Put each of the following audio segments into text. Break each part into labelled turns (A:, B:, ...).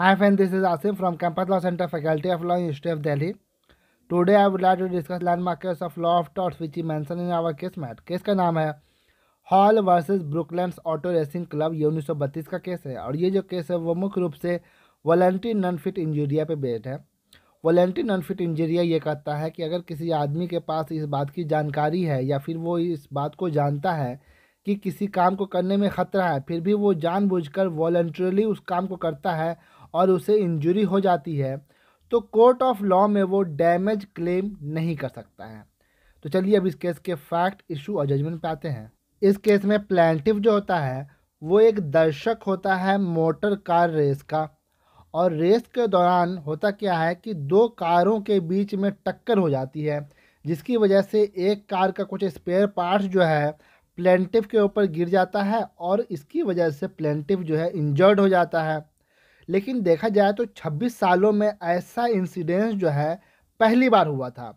A: high friend this is Asim from Campus law centre faculty of law University of Delhi Today I would like to discuss landmark case of law of torts which is mentioned in our case case का नाम है Hall versus Brookland auto racing club ये उन्नीस का case है और ये जो केस है वो मुख्य रूप से वॉलेंट्री नॉन फिट इंजूरिया पे बेस्ड है वॉलेंट्री नॉन फिट इंजूरिया ये कहता है कि अगर किसी आदमी के पास इस बात की जानकारी है या फिर वो इस बात को जानता है कि किसी काम को करने में ख़तरा है फिर भी वो जानबूझकर वॉलेंट्रीली उस काम को करता है और उसे इंजरी हो जाती है तो कोर्ट ऑफ लॉ में वो डैमेज क्लेम नहीं कर सकता है तो चलिए अब इस केस के फैक्ट इशू और जजमेंट पे आते हैं इस केस में प्लान्टिव जो होता है वो एक दर्शक होता है मोटर कार रेस का और रेस के दौरान होता क्या है कि दो कारों के बीच में टक्कर हो जाती है जिसकी वजह से एक कार का कुछ स्पेयर पार्ट्स जो है प्लेंटिव के ऊपर गिर जाता है और इसकी वजह से प्लेंटिव जो है इंजर्ड हो जाता है लेकिन देखा जाए तो 26 सालों में ऐसा इंसिडेंस जो है पहली बार हुआ था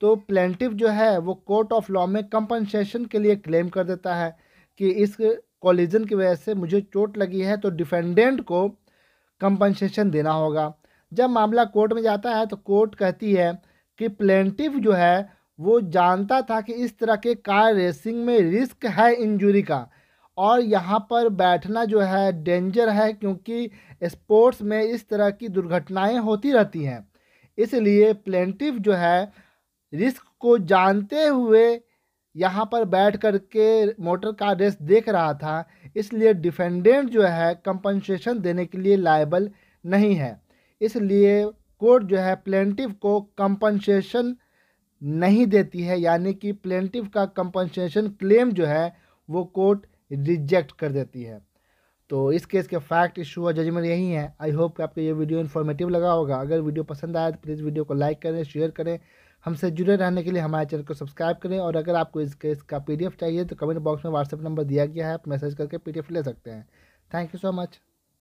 A: तो प्लेंटिव जो है वो कोर्ट ऑफ लॉ में कंपनसेशन के लिए क्लेम कर देता है कि इस कॉलिजन की वजह से मुझे चोट लगी है तो डिफेंडेंट को कंपनसेशन देना होगा जब मामला कोर्ट में जाता है तो कोर्ट कहती है कि प्लेंटिव जो है वो जानता था कि इस तरह के कार रेसिंग में रिस्क है इंजुरी का और यहाँ पर बैठना जो है डेंजर है क्योंकि स्पोर्ट्स में इस तरह की दुर्घटनाएं होती रहती हैं इसलिए प्लेंटिव जो है रिस्क को जानते हुए यहाँ पर बैठ कर के मोटर का रेस देख रहा था इसलिए डिफेंडेंट जो है कंपनसेशन देने के लिए लायबल नहीं है इसलिए कोर्ट जो है प्लेंटिव को कंपनसेशन नहीं देती है यानी कि प्लेंटिव का कंपनसेशन क्लेम जो है वो कोर्ट रिजेक्ट कर देती है तो इस केस के फैक्ट इशू और जजमेंट यही है आई होप कि आपको ये वीडियो इन्फॉर्मेटिव लगा होगा अगर वीडियो पसंद आया तो प्लीज़ वीडियो को लाइक करें शेयर करें हमसे जुड़े रहने के लिए हमारे चैनल को सब्सक्राइब करें और अगर आपको इस केस का पीडीएफ चाहिए तो कमेंट बॉक्स में व्हाट्सएप नंबर दिया गया है आप मैसेज करके पीडीएफ ले सकते हैं थैंक यू सो मच